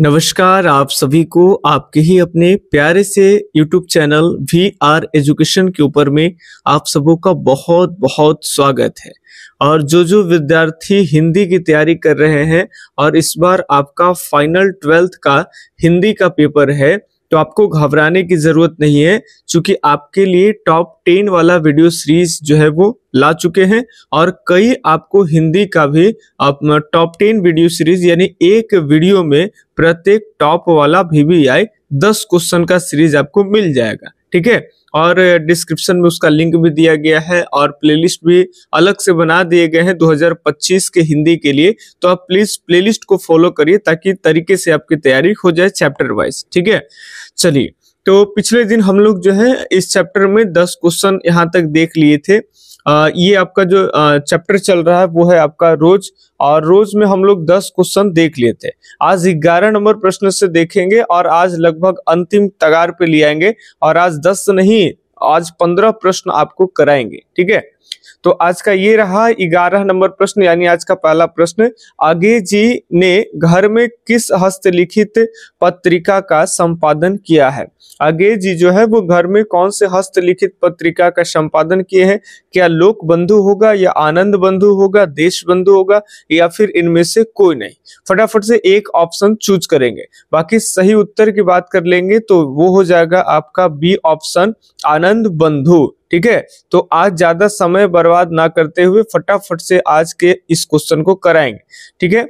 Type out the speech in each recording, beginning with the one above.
नमस्कार आप सभी को आपके ही अपने प्यारे से YouTube channel we are education के ऊपर में आप सबों का बहुत बहुत स्वागत है और जो जो विद्यार्थी हिंदी की तैयारी कर रहे हैं और इस बार आपका फाइनल ट्वेल्थ का हिंदी का पेपर है तो आपको घबराने की जरूरत नहीं है क्योंकि आपके लिए टॉप टेन वाला वीडियो सीरीज जो है वो ला चुके हैं और कई आपको हिंदी का भी टॉप टेन वीडियो सीरीज यानी एक वीडियो में प्रत्येक टॉप वाला वीवीआई दस क्वेश्चन का सीरीज आपको मिल जाएगा ठीक है और डिस्क्रिप्शन में उसका लिंक भी दिया गया है और प्लेलिस्ट भी अलग से बना दिए गए हैं 2025 के हिंदी के लिए तो आप प्लीज प्लेलिस्ट को फॉलो करिए ताकि तरीके से आपकी तैयारी हो जाए चैप्टर वाइज ठीक है चलिए तो पिछले दिन हम लोग जो है इस चैप्टर में दस क्वेश्चन यहाँ तक देख लिए थे ये आपका जो चैप्टर चल रहा है वो है आपका रोज और रोज में हम लोग दस क्वेश्चन देख लेते हैं आज ग्यारह नंबर प्रश्न से देखेंगे और आज लगभग अंतिम तगार पे ले आएंगे और आज दस नहीं आज पंद्रह प्रश्न आपको कराएंगे ठीक है तो आज का ये रहा ग्यारह नंबर प्रश्न यानी आज का पहला प्रश्न आगे जी ने घर में किस हस्तलिखित पत्रिका का संपादन किया है आगे जी जो है वो घर में कौन से हस्तलिखित पत्रिका का संपादन किए हैं क्या लोक बंधु होगा या आनंद बंधु होगा देश बंधु होगा या फिर इनमें से कोई नहीं फटाफट से एक ऑप्शन चूज करेंगे बाकी सही उत्तर की बात कर लेंगे तो वो हो जाएगा आपका बी ऑप्शन आनंद बंधु ठीक है तो आज ज्यादा समय बर्बाद ना करते हुए फटाफट से आज के इस क्वेश्चन को कराएंगे ठीक है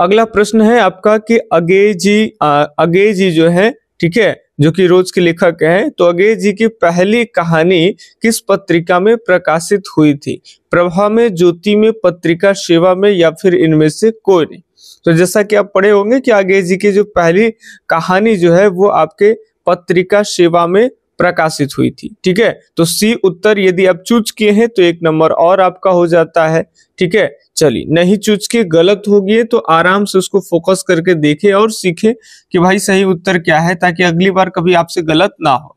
अगला प्रश्न है आपका कि अगे जी आ, अगे जी जो है ठीक है जो कि रोज के लेखक हैं तो अगे जी की पहली कहानी किस पत्रिका में प्रकाशित हुई थी प्रभा में ज्योति में पत्रिका सेवा में या फिर इनमें से कोई नहीं तो जैसा कि आप पढ़े होंगे कि आगे जी की जो पहली कहानी जो है वो आपके पत्रिका सेवा में प्रकाशित हुई थी ठीक है तो सी उत्तर यदि आप चूज किए हैं तो एक नंबर और आपका हो जाता है ठीक है चलिए नहीं चूज के गलत हो गए तो आराम से उसको फोकस करके देखे और सीखे कि भाई सही उत्तर क्या है ताकि अगली बार कभी आपसे गलत ना हो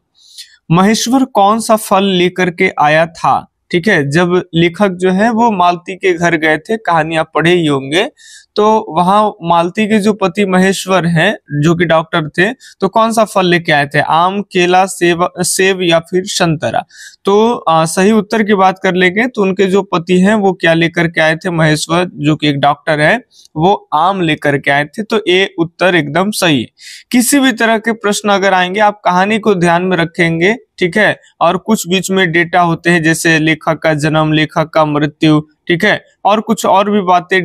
महेश्वर कौन सा फल लेकर के आया था ठीक है जब लेखक जो है वो मालती के घर गए थे कहानी आप पढ़े ही होंगे तो वहां मालती के जो पति महेश्वर हैं जो कि डॉक्टर थे तो कौन सा फल लेके आए थे आम केला सेब सेब या फिर संतरा तो आ, सही उत्तर की बात कर लेंगे तो उनके जो पति हैं वो क्या लेकर के आए थे महेश्वर जो कि एक डॉक्टर है वो आम लेकर के आए थे तो ये उत्तर एकदम सही है किसी भी तरह के प्रश्न अगर आएंगे आप कहानी को ध्यान में रखेंगे ठीक है और कुछ बीच में डेटा होते हैं जैसे लेखक का जन्म लेखक का मृत्यु ठीक है और कुछ और भी बातें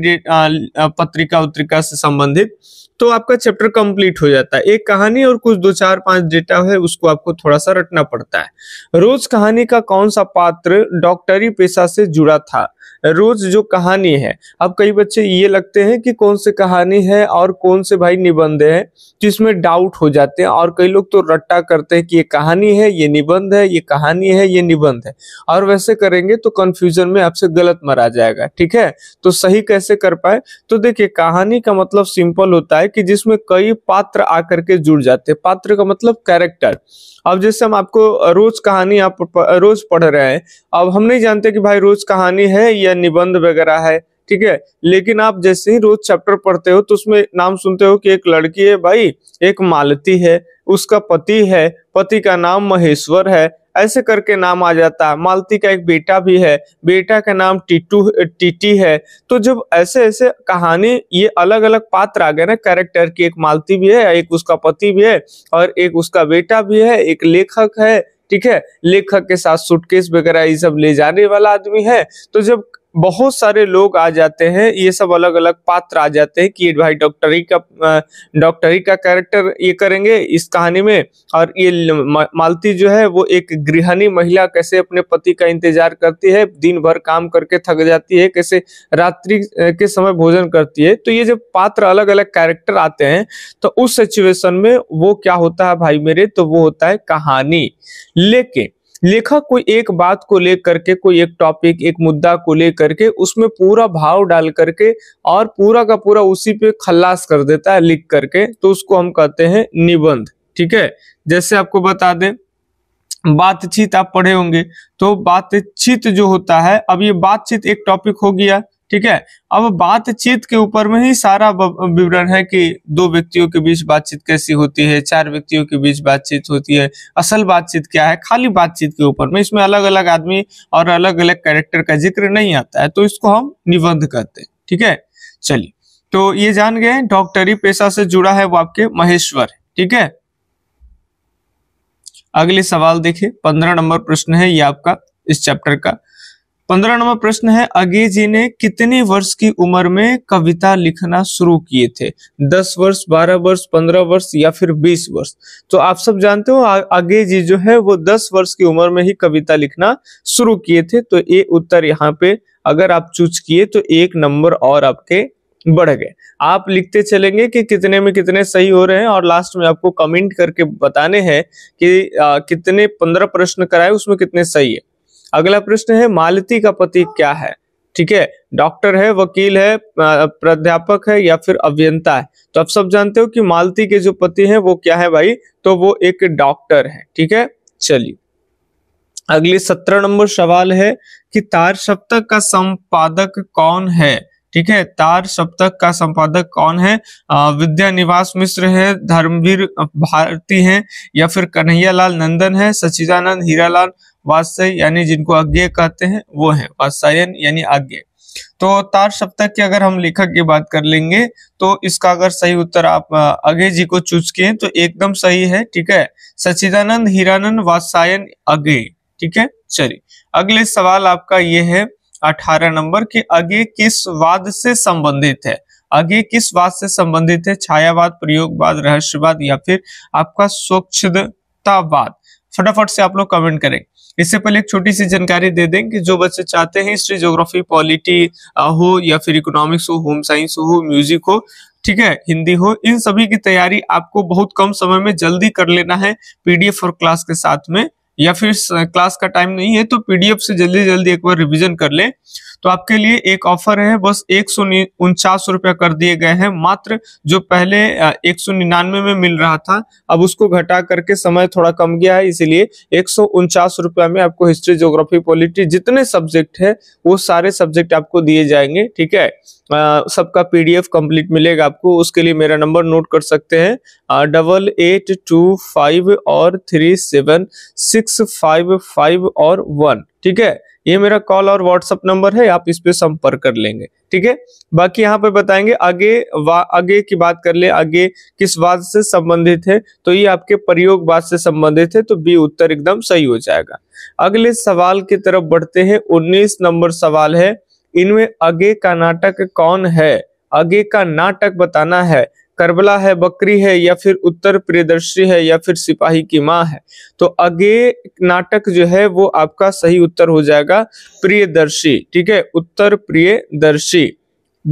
पत्रिका उत्रिका से संबंधित तो आपका चैप्टर कंप्लीट हो जाता है एक कहानी और कुछ दो चार पांच डेटा है उसको आपको थोड़ा सा रटना पड़ता है रोज कहानी का कौन सा पात्र डॉक्टरी पेशा से जुड़ा था रोज जो कहानी है अब कई बच्चे ये लगते हैं कि कौन से कहानी है और कौन से भाई निबंध है जिसमें डाउट हो जाते हैं और कई लोग तो रट्टा करते हैं कि ये कहानी है ये निबंध है ये कहानी है ये निबंध है और वैसे करेंगे तो कंफ्यूजन में आपसे गलत मरा आ जाएगा ठीक है तो सही कैसे कर पाए तो देखिए कहानी का मतलब सिंपल होता है कि जिसमें कई पात्र आकर के जुड़ जाते हैं पात्र का मतलब कैरेक्टर अब जैसे हम आपको रोज कहानी आप रोज पढ़ रहे हैं अब हम नहीं जानते कि भाई रोज कहानी है या निबंध वगैरह है ठीक है लेकिन आप जैसे ही रोज चैप्टर पढ़ते हो तो उसमें नाम सुनते हो कि एक लड़की है भाई एक मालती है उसका पति है पति का नाम महेश्वर है ऐसे करके नाम आ जाता है मालती का एक बेटा भी है बेटा का नाम टीटू टीटी है तो जब ऐसे ऐसे कहानी ये अलग अलग पात्र आ गए ना कैरेक्टर की एक मालती भी है एक उसका पति भी है और एक उसका बेटा भी है एक लेखक है ठीक है लेखक के साथ सूटकेस वगैरह ये सब ले जाने वाला आदमी है तो जब बहुत सारे लोग आ जाते हैं ये सब अलग अलग पात्र आ जाते हैं कि भाई डॉक्टरी का डॉक्टरी का कैरेक्टर ये करेंगे इस कहानी में और ये मालती जो है वो एक गृहणी महिला कैसे अपने पति का इंतजार करती है दिन भर काम करके थक जाती है कैसे रात्रि के समय भोजन करती है तो ये जब पात्र अलग अलग कैरेक्टर आते हैं तो उस सिचुएशन में वो क्या होता है भाई मेरे तो वो होता है कहानी लेकिन लेखक कोई एक बात को लेकर के कोई एक टॉपिक एक मुद्दा को लेकर के उसमें पूरा भाव डाल करके और पूरा का पूरा उसी पे खल्लास कर देता है लिख करके तो उसको हम कहते हैं निबंध ठीक है जैसे आपको बता दें बातचीत आप पढ़े होंगे तो बातचीत जो होता है अब ये बातचीत एक टॉपिक हो गया ठीक है अब बातचीत के ऊपर में ही सारा विवरण है कि दो व्यक्तियों के बीच बातचीत कैसी होती है चार व्यक्तियों के बीच बातचीत होती है असल बातचीत क्या है खाली बातचीत के ऊपर में इसमें अलग अलग आदमी और अलग अलग कैरेक्टर का जिक्र नहीं आता है तो इसको हम निबंध करते हैं ठीक है चलिए तो ये जान गए डॉक्टरी पेशा से जुड़ा है वो आपके महेश्वर ठीक है अगले सवाल देखिए पंद्रह नंबर प्रश्न है ये आपका इस चैप्टर का पंद्रह नंबर प्रश्न है अगे जी ने कितने वर्ष की उम्र में कविता लिखना शुरू किए थे दस वर्ष बारह वर्ष पंद्रह वर्ष या फिर बीस वर्ष तो आप सब जानते हो अगे जी जो है वो दस वर्ष की उम्र में ही कविता लिखना शुरू किए थे तो ये उत्तर यहाँ पे अगर आप चूज किए तो एक नंबर और आपके बढ़ गए आप लिखते चलेंगे कि कितने में कितने सही हो रहे हैं और लास्ट में आपको कमेंट करके बताने हैं कि आ, कितने पंद्रह प्रश्न कराए उसमें कितने सही है अगला प्रश्न है मालती का पति क्या है ठीक है डॉक्टर है वकील है प्राध्यापक है या फिर अभियंता है तो आप सब जानते हो कि मालती के जो पति हैं वो क्या है भाई तो वो एक डॉक्टर है ठीक है चलिए अगले सत्रह नंबर सवाल है कि तार सप्तक का संपादक कौन है ठीक है तार सप्तक का संपादक कौन है विद्या निवास मिश्र है धर्मवीर भारती हैं या फिर कन्हैयालाल नंदन है सचिदानंद हीरालाल वास्तय यानी जिनको आज्ञे कहते हैं वो है वास्तायन यानी आज्ञे तो तार सप्तक की अगर हम लेखक की बात कर लेंगे तो इसका अगर सही उत्तर आप अगे जी को चूज किए तो एकदम सही है ठीक है सचिदानंद हीरानंद वासायन अगे ठीक है चलिए अगले सवाल आपका ये है अठारह नंबर कि अगे किस वाद से संबंधित है आगे किस वाद से संबंधित है छायावाद प्रयोगवाद रहस्यवाद या फिर आपका स्वच्छतावाद फटाफट से आप लोग कमेंट करें इससे पहले एक छोटी सी जानकारी दे दें कि जो बच्चे चाहते हैं हिस्ट्री ज्योग्राफी पॉलिटी हो या फिर इकोनॉमिक्स हो होम साइंस हो म्यूजिक हो ठीक है हिंदी हो इन सभी की तैयारी आपको बहुत कम समय में जल्दी कर लेना है पीडीएफ और क्लास के साथ में या फिर क्लास का टाइम नहीं है तो पीडीएफ से जल्दी जल्दी एक बार रिविजन कर ले तो आपके लिए एक ऑफर है बस एक सौ उनचास रुपया कर दिए गए हैं मात्र जो पहले एक सौ निन्यानवे में मिल रहा था अब उसको घटा करके समय थोड़ा कम गया है इसीलिए एक सौ उनचास रुपया में आपको हिस्ट्री ज्योग्राफी पॉलिटी जितने सब्जेक्ट है वो सारे सब्जेक्ट आपको दिए जाएंगे ठीक है सबका पीडीएफ कंप्लीट मिलेगा आपको उसके लिए मेरा नंबर नोट कर सकते हैं डबल एट टू फाइव और three seven six five five और वन ठीक है ये मेरा कॉल और व्हाट्सअप नंबर है आप इस पे संपर्क कर लेंगे ठीक है बाकी यहाँ पे बताएंगे आगे वा, आगे की बात कर ले आगे किस वाद से संबंधित है तो ये आपके प्रयोग वाद से संबंधित है तो बी उत्तर एकदम सही हो जाएगा अगले सवाल की तरफ बढ़ते हैं उन्नीस नंबर सवाल है इनमें आगे का नाटक कौन है आगे का नाटक बताना है करबला है बकरी है या फिर उत्तर प्रियदर्शी है या फिर सिपाही की माँ है तो अगे नाटक जो है वो आपका सही उत्तर हो जाएगा प्रियदर्शी ठीक है उत्तर प्रियदर्शी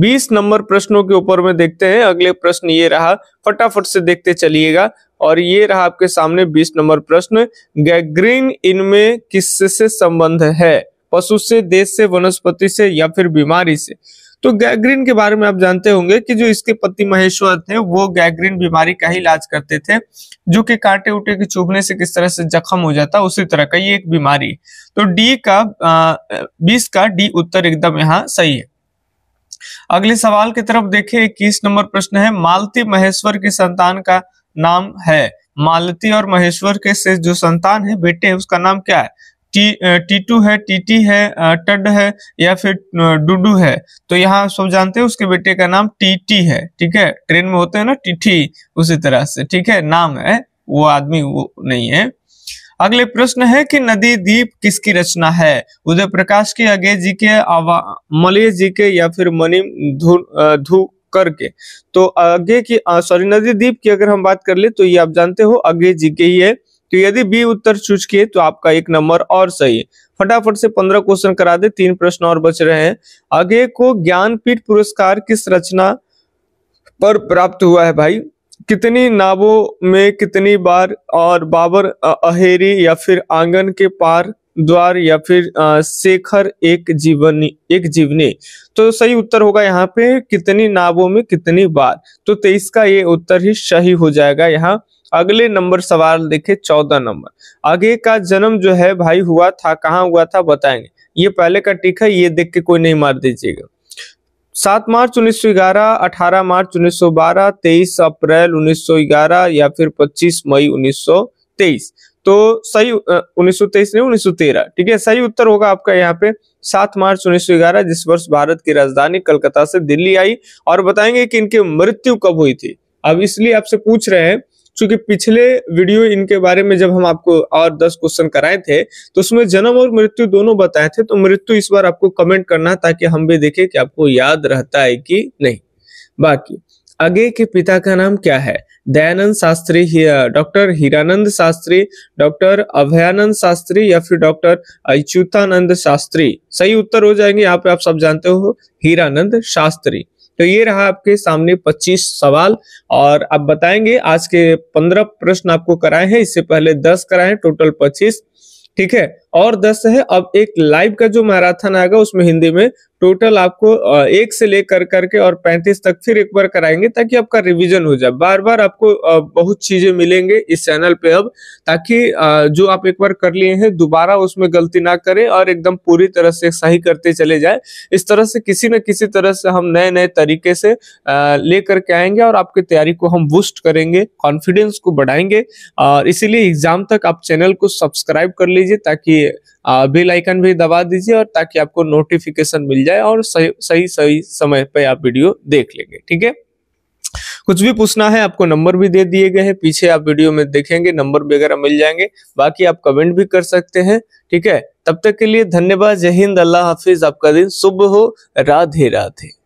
बीस नंबर प्रश्नों के ऊपर में देखते हैं अगले प्रश्न ये रहा फटाफट से देखते चलिएगा और ये रहा आपके सामने बीस नंबर प्रश्न गैग्रीन इनमें किससे संबंध है पशु से देश से वनस्पति से या फिर बीमारी से तो गैग्रीन के बारे में आप जानते होंगे कि जो इसके पति महेश्वर थे वो गैग्रीन बीमारी का ही इलाज करते थे जो कि कांटे उटे के चुभने से किस तरह से जख्म हो जाता उसी तरह का ये एक बीमारी तो डी का बीस का डी उत्तर एकदम यहाँ सही है अगले सवाल की तरफ देखें इक्कीस नंबर प्रश्न है मालती महेश्वर की संतान का नाम है मालती और महेश्वर के से जो संतान है बेटे है उसका नाम क्या है टी टी टू है टी टी है टड है या फिर डूडू है तो यहाँ सब जानते हैं उसके बेटे का नाम टी टी है ठीक है ट्रेन में होते हैं ना टीठी उसी तरह से ठीक है नाम है वो आदमी वो नहीं है अगले प्रश्न है कि नदी द्वीप किसकी रचना है उदय प्रकाश की अगे जी के मलय जी के या फिर मनी धू करके तो अगे की सॉरी नदी द्वीप की अगर हम बात कर ले तो ये आप जानते हो अगे जी के ही है तो यदि बी उत्तर चूज किए तो आपका एक नंबर और सही है फटाफट से पंद्रह क्वेश्चन करा दे तीन प्रश्न और बच रहे हैं आगे को ज्ञानपीठ पुरस्कार किस रचना पर प्राप्त हुआ है भाई कितनी नावों में कितनी बार और बाबर अहेरी या फिर आंगन के पार द्वार या फिर शेखर एक जीवनी एक जीवनी तो सही उत्तर होगा यहाँ पे कितनी नावों में कितनी बार तो तेईस का ये उत्तर ही सही हो जाएगा यहाँ अगले नंबर सवाल देखे चौदह नंबर आगे का जन्म जो है भाई हुआ था कहाँ हुआ था बताएंगे ये पहले का टिक है ये देख के कोई नहीं मार दीजिएगा सात मार्च उन्नीस सौ ग्यारह अठारह मार्च उन्नीस सौ बारह तेईस अप्रैल उन्नीस सौ ग्यारह या फिर पच्चीस मई उन्नीस सौ तेईस तो सही उन्नीस सौ तेईस नहीं उन्नीस सौ तेरह ठीक है सही उत्तर होगा आपका यहाँ पे सात मार्च उन्नीस सौ ग्यारह जिस वर्ष भारत की राजधानी कलकत्ता से दिल्ली आई और बताएंगे कि इनकी मृत्यु कब हुई थी अब इसलिए आपसे पूछ रहे हैं चूंकि पिछले वीडियो इनके बारे में जब हम आपको और दस क्वेश्चन कराए थे तो उसमें जन्म और मृत्यु दोनों बताए थे तो मृत्यु इस बार आपको कमेंट करना ताकि हम भी देखें कि आपको याद रहता है कि नहीं बाकी अगे के पिता का नाम क्या है दयानंद शास्त्री डॉक्टर हीरानंद शास्त्री डॉक्टर अभयानंद शास्त्री या फिर डॉक्टर अच्युतानंद शास्त्री सही उत्तर हो जाएंगे यहाँ पे आप सब जानते हो हीरानंद शास्त्री तो ये रहा आपके सामने 25 सवाल और आप बताएंगे आज के 15 प्रश्न आपको कराए हैं इससे पहले 10 कराए हैं टोटल 25 ठीक है और दस है अब एक लाइव का जो मैराथन आएगा उसमें हिंदी में टोटल आपको एक से लेकर करके और पैंतीस तक फिर एक बार कराएंगे ताकि आपका रिवीजन हो जाए बार बार आपको बहुत चीजें मिलेंगे इस चैनल पे अब ताकि जो आप एक बार कर लिए हैं दोबारा उसमें गलती ना करें और एकदम पूरी तरह से सही करते चले जाए इस तरह से किसी न किसी तरह से हम नए नए तरीके से लेकर के आएंगे और आपकी तैयारी को हम बूस्ट करेंगे कॉन्फिडेंस को बढ़ाएंगे और इसीलिए एग्जाम तक आप चैनल को सब्सक्राइब कर लीजिए ताकि बेल आइकन भी दबा दीजिए और ताकि आपको नोटिफिकेशन मिल जाए और सही सही सही समय पर आप वीडियो देख लेंगे ठीक है कुछ भी पूछना है आपको नंबर भी दे दिए गए हैं पीछे आप वीडियो में देखेंगे नंबर वगैरह मिल जाएंगे बाकी आप कमेंट भी कर सकते हैं ठीक है तब तक के लिए धन्यवाद जय हिंद अल्लाह हाफिज आपका दिन शुभ हो राधे राधे